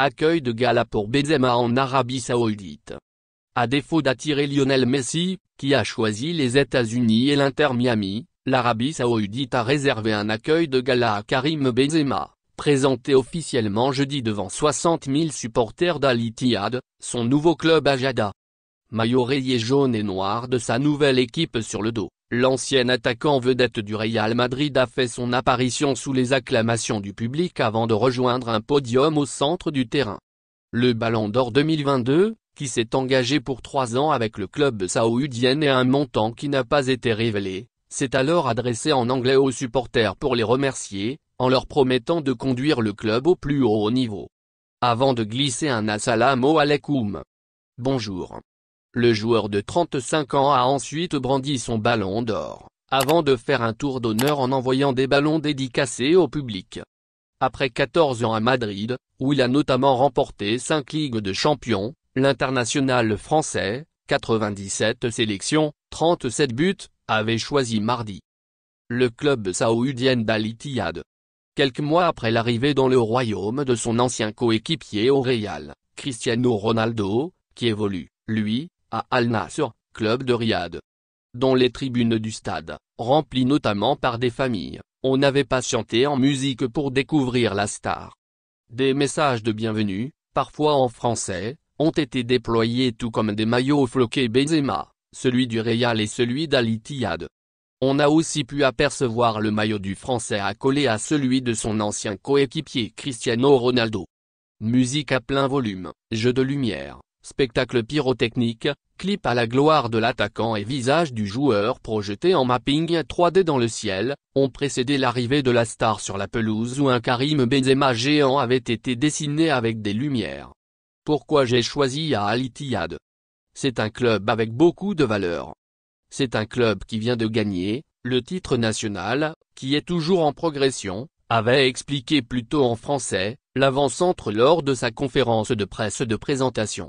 Accueil de gala pour Benzema en Arabie Saoudite. À défaut d'attirer Lionel Messi, qui a choisi les États-Unis et l'Inter Miami, l'Arabie Saoudite a réservé un accueil de gala à Karim Benzema, présenté officiellement jeudi devant 60 000 supporters d'Ali Ittihad, son nouveau club à Jada. Maillot rayé jaune et noir de sa nouvelle équipe sur le dos. L'ancien attaquant vedette du Real Madrid a fait son apparition sous les acclamations du public avant de rejoindre un podium au centre du terrain. Le Ballon d'Or 2022, qui s'est engagé pour trois ans avec le club saoudien et un montant qui n'a pas été révélé, s'est alors adressé en anglais aux supporters pour les remercier, en leur promettant de conduire le club au plus haut niveau. Avant de glisser un assalamu alaikum. Bonjour. Le joueur de 35 ans a ensuite brandi son Ballon d'Or, avant de faire un tour d'honneur en envoyant des ballons dédicacés au public. Après 14 ans à Madrid, où il a notamment remporté 5 Ligues de Champions, l'international français, 97 sélections, 37 buts, avait choisi mardi. Le club saoudien d'Al-Ittihad. Quelques mois après l'arrivée dans le royaume de son ancien coéquipier au Real, Cristiano Ronaldo, qui évolue, lui, à Al Nasr, club de Riyad. Dont les tribunes du stade, remplies notamment par des familles, on pas chanté en musique pour découvrir la star. Des messages de bienvenue, parfois en français, ont été déployés tout comme des maillots floqués Benzema, celui du Real et celui d'Ali ittihad On a aussi pu apercevoir le maillot du français accolé à celui de son ancien coéquipier Cristiano Ronaldo. Musique à plein volume, jeu de lumière, Spectacle pyrotechnique, clip à la gloire de l'attaquant et visage du joueur projeté en mapping 3D dans le ciel, ont précédé l'arrivée de la star sur la pelouse où un Karim Benzema géant avait été dessiné avec des lumières. Pourquoi j'ai choisi à Al C'est un club avec beaucoup de valeur. C'est un club qui vient de gagner, le titre national, qui est toujours en progression, avait expliqué plutôt en français, l'avant-centre lors de sa conférence de presse de présentation.